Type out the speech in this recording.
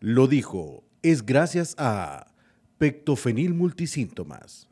Lo dijo, es gracias a pectofenil multisíntomas.